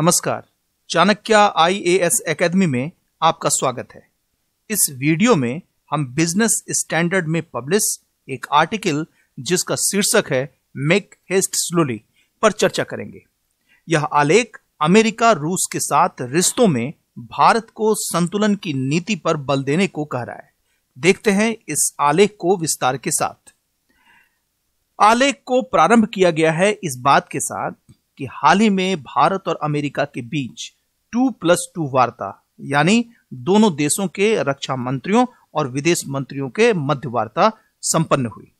नमस्कार Chanakya IAS academy में आपका स्वागत है इस वीडियो में हम बिजनेस स्टैंडर्ड में पब्लिश एक आर्टिकल जिसका शीर्षक है मेक हेस्ट स्लोली पर चर्चा करेंगे यह आलेख अमेरिका रूस के साथ रिश्तों में भारत को संतुलन की नीति पर बल देने को कह रहा है देखते हैं इस आलेख को विस्तार के साथ आलेख को प्रारंभ किया गया है इस बात के साथ कि हाल ही में भारत और अमेरिका के बीच टू प्लस टू वार्ता यानी दोनों देशों के रक्षा मंत्रियों और विदेश मंत्रियों के मध्य वार्ता संपन्न हुई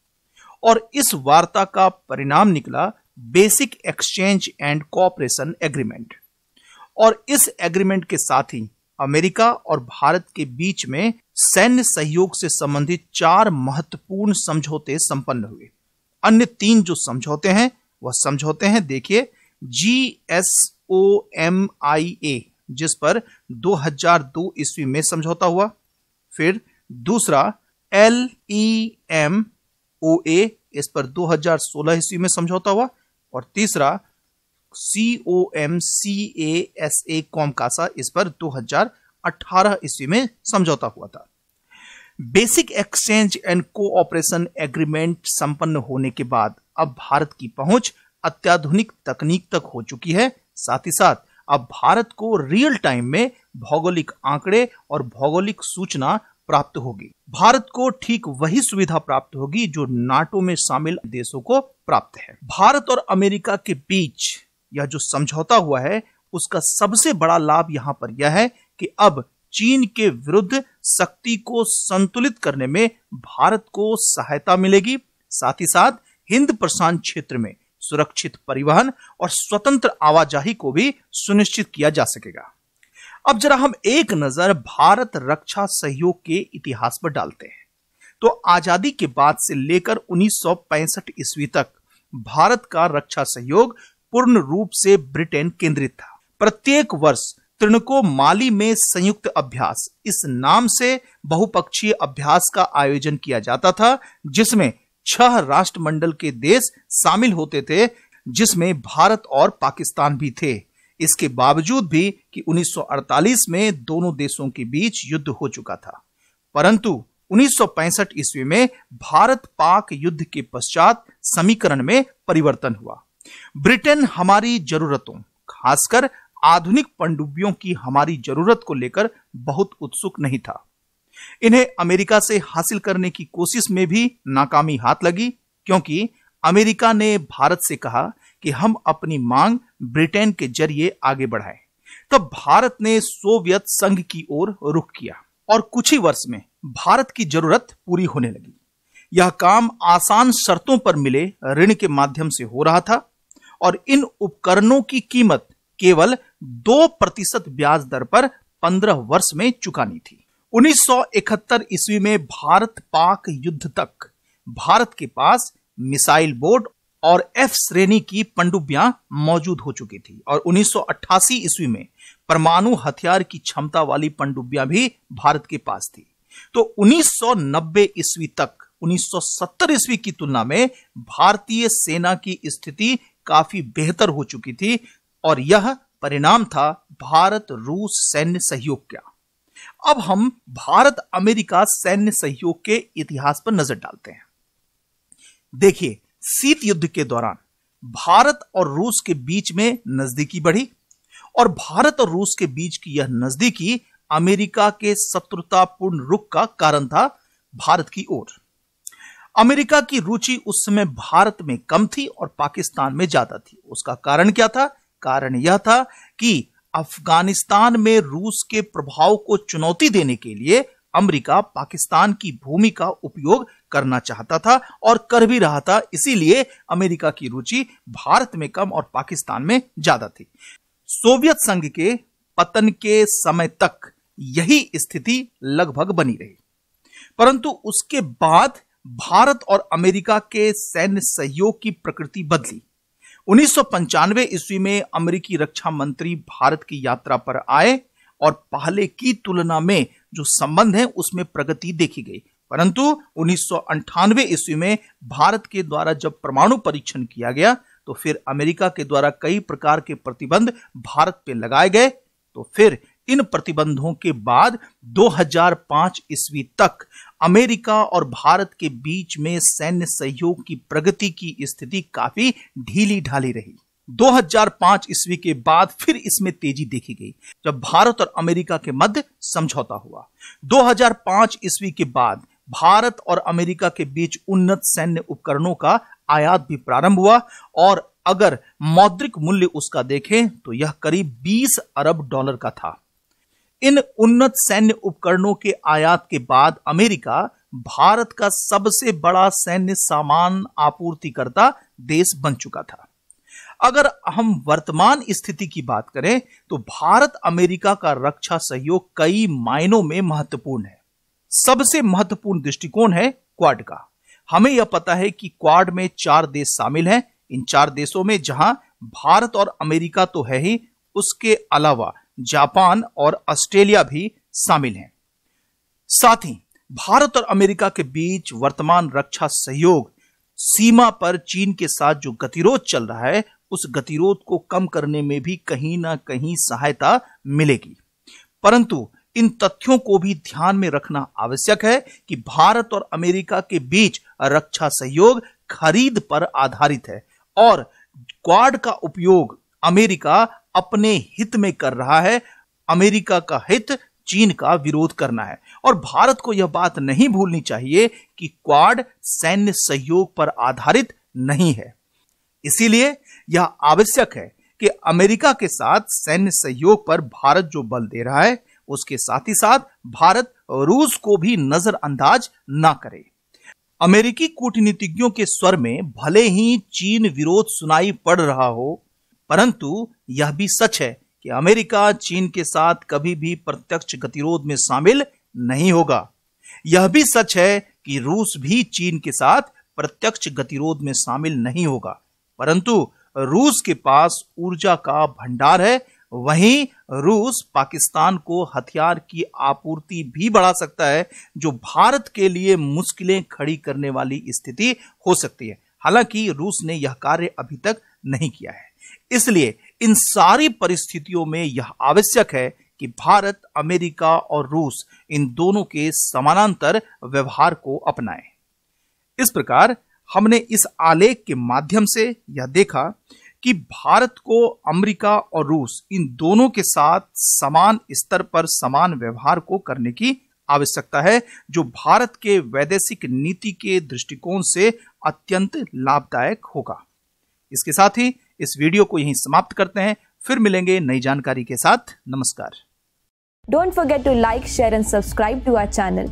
और इस वार्ता का परिणाम निकला basic exchange and cooperation agreement और इस एग्रीमेंट के साथ ही अमेरिका और भारत के बीच में सैन्य सहयोग से संबंधित चार महत्वपूर्ण समझौते संपन्न हुए अन्य तीन जो समझौते हैं वह समझौते हैं देखिए जी एस ओ एम आई ए जिस पर 2002 ईस्वी में समझौता हुआ फिर दूसरा एल ई एम ओ ए इस पर 2016 ईस्वी में समझौता हुआ और तीसरा C O M C A S A COMCASA इस पर 2018 ईस्वी में समझौता हुआ था basic exchange and cooperation agreement संपन्न होने के बाद अब भारत की पहुंच अत्याधुनिक तकनीक तक हो चुकी है साथ ही साथ अब भारत को रियल टाइम में भौगोलिक आंकड़े और भौगोलिक सूचना प्राप्त होगी भारत को ठीक वही सुविधा प्राप्त होगी जो नाटो में शामिल देशों को प्राप्त है भारत और अमेरिका के बीच यह जो समझौता हुआ है उसका सबसे बड़ा लाभ यहां पर यह है कि अब चीन के विरुद्ध शक्ति को संतुलित करने में भारत को सहायता मिलेगी साथ ही साथ हिंद प्रशांत क्षेत्र में सुरक्षित परिवहन और स्वतंत्र आवाजाही को भी सुनिश्चित किया जा सकेगा अब जरा हम एक नजर भारत रक्षा सहयोग के इतिहास पर डालते हैं तो आजादी के बाद से लेकर 1965 ईस्वी तक भारत का रक्षा सहयोग पूर्ण रूप से ब्रिटेन केंद्रित था प्रत्येक वर्ष त्रिणको माली में संयुक्त अभ्यास इस नाम से बहुपक्षीय अभ्यास का आयोजन किया जाता था जिसमें छह राष्ट्रमंडल के देश शामिल होते थे जिसमें भारत और पाकिस्तान भी थे इसके बावजूद भी कि 1948 में दोनों देशों के बीच युद्ध हो चुका था परंतु 1965 ईस्वी में भारत पाक युद्ध के पश्चात समीकरण में परिवर्तन हुआ ब्रिटेन हमारी जरूरतों खासकर आधुनिक पनडुब्बियों की हमारी जरूरत को लेकर बहुत उत्सुक नहीं था इन्हें अमेरिका से हासिल करने की कोशिश में भी नाकामी हाथ लगी क्योंकि अमेरिका ने भारत से कहा कि हम अपनी मांग ब्रिटेन के जरिए आगे बढ़ाएं। तब भारत ने सोवियत संघ की ओर रुख किया और कुछ ही वर्ष में भारत की जरूरत पूरी होने लगी यह काम आसान शर्तों पर मिले ऋण के माध्यम से हो रहा था और इन उपकरणों की कीमत केवल दो प्रतिशत ब्याज दर पर पंद्रह वर्ष में चुकानी थी 1971 ईस्वी में भारत पाक युद्ध तक भारत के पास मिसाइल बोट और एफ श्रेणी की पंडुबियां मौजूद हो चुकी थी और 1988 ईस्वी में परमाणु हथियार की क्षमता वाली पंडुबिया भी भारत के पास थी तो 1990 ईस्वी तक 1970 ईस्वी की तुलना में भारतीय सेना की स्थिति काफी बेहतर हो चुकी थी और यह परिणाम था भारत रूस सैन्य सहयोग का अब हम भारत अमेरिका सैन्य सहयोग के इतिहास पर नजर डालते हैं देखिए शीत युद्ध के दौरान भारत और रूस के बीच में नजदीकी बढ़ी और भारत और रूस के बीच की यह नजदीकी अमेरिका के शत्रुतापूर्ण रुख का कारण था भारत की ओर अमेरिका की रुचि उस समय भारत में कम थी और पाकिस्तान में ज्यादा थी उसका कारण क्या था कारण यह था कि अफगानिस्तान में रूस के प्रभाव को चुनौती देने के लिए अमेरिका पाकिस्तान की भूमि का उपयोग करना चाहता था और कर भी रहा था इसीलिए अमेरिका की रुचि भारत में कम और पाकिस्तान में ज्यादा थी सोवियत संघ के पतन के समय तक यही स्थिति लगभग बनी रही परंतु उसके बाद भारत और अमेरिका के सैन्य सहयोग की प्रकृति बदली उन्नीस ईस्वी में अमेरिकी रक्षा मंत्री भारत की यात्रा पर आए और पहले की तुलना में जो संबंध है उसमें प्रगति देखी गई परंतु उन्नीस ईस्वी में भारत के द्वारा जब परमाणु परीक्षण किया गया तो फिर अमेरिका के द्वारा कई प्रकार के प्रतिबंध भारत पे लगाए गए तो फिर इन प्रतिबंधों के बाद 2005 ईस्वी तक अमेरिका और भारत के बीच में सैन्य सहयोग की प्रगति की स्थिति काफी ढीली ढाली रही 2005 ईस्वी के बाद फिर इसमें तेजी देखी गई जब भारत और अमेरिका के मध्य समझौता हुआ 2005 ईस्वी के बाद भारत और अमेरिका के बीच उन्नत सैन्य उपकरणों का आयात भी प्रारंभ हुआ और अगर मौद्रिक मूल्य उसका देखें तो यह करीब 20 अरब डॉलर का था इन उन्नत सैन्य उपकरणों के आयात के बाद अमेरिका भारत का सबसे बड़ा सैन्य सामान आपूर्तिकर्ता देश बन चुका था अगर हम वर्तमान स्थिति की बात करें तो भारत अमेरिका का रक्षा सहयोग कई मायनों में महत्वपूर्ण है सबसे महत्वपूर्ण दृष्टिकोण है क्वाड का हमें यह पता है कि क्वाड में चार देश शामिल हैं इन चार देशों में जहां भारत और अमेरिका तो है ही उसके अलावा जापान और ऑस्ट्रेलिया भी शामिल हैं साथ ही भारत और अमेरिका के बीच वर्तमान रक्षा सहयोग सीमा पर चीन के साथ जो गतिरोध चल रहा है उस गतिरोध को कम करने में भी कहीं ना कहीं सहायता मिलेगी परंतु इन तथ्यों को भी ध्यान में रखना आवश्यक है कि भारत और अमेरिका के बीच रक्षा सहयोग खरीद पर आधारित है और क्वाड का उपयोग अमेरिका अपने हित में कर रहा है अमेरिका का हित चीन का विरोध करना है और भारत को यह बात नहीं भूलनी चाहिए कि क्वाड सैन्य सहयोग पर आधारित नहीं है इसीलिए यह आवश्यक है कि अमेरिका के साथ सैन्य सहयोग पर भारत जो बल दे रहा है उसके साथ ही साथ भारत रूस को भी नजरअंदाज ना करे अमेरिकी कूटनीतिज्ञों के स्वर में भले ही चीन विरोध सुनाई पड़ रहा हो परंतु यह भी सच है कि अमेरिका चीन के साथ कभी भी प्रत्यक्ष गतिरोध में शामिल नहीं होगा यह भी सच है कि रूस भी चीन के साथ प्रत्यक्ष गतिरोध में शामिल नहीं होगा परंतु रूस के पास ऊर्जा का भंडार है वहीं रूस पाकिस्तान को हथियार की आपूर्ति भी बढ़ा सकता है जो भारत के लिए मुश्किलें खड़ी करने वाली स्थिति हो सकती है हालांकि रूस ने यह कार्य अभी तक नहीं किया है इसलिए इन सारी परिस्थितियों में यह आवश्यक है कि भारत अमेरिका और रूस इन दोनों के समानांतर व्यवहार को अपनाए इस प्रकार हमने इस आलेख के माध्यम से यह देखा कि भारत को अमेरिका और रूस इन दोनों के साथ समान स्तर पर समान व्यवहार को करने की आवश्यकता है जो भारत के वैदेशिक नीति के दृष्टिकोण से अत्यंत लाभदायक होगा इसके साथ ही इस वीडियो को यहीं समाप्त करते हैं फिर मिलेंगे नई जानकारी के साथ नमस्कार don't forget to like share and subscribe to our channel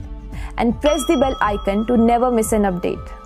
and press the bell icon to never miss an update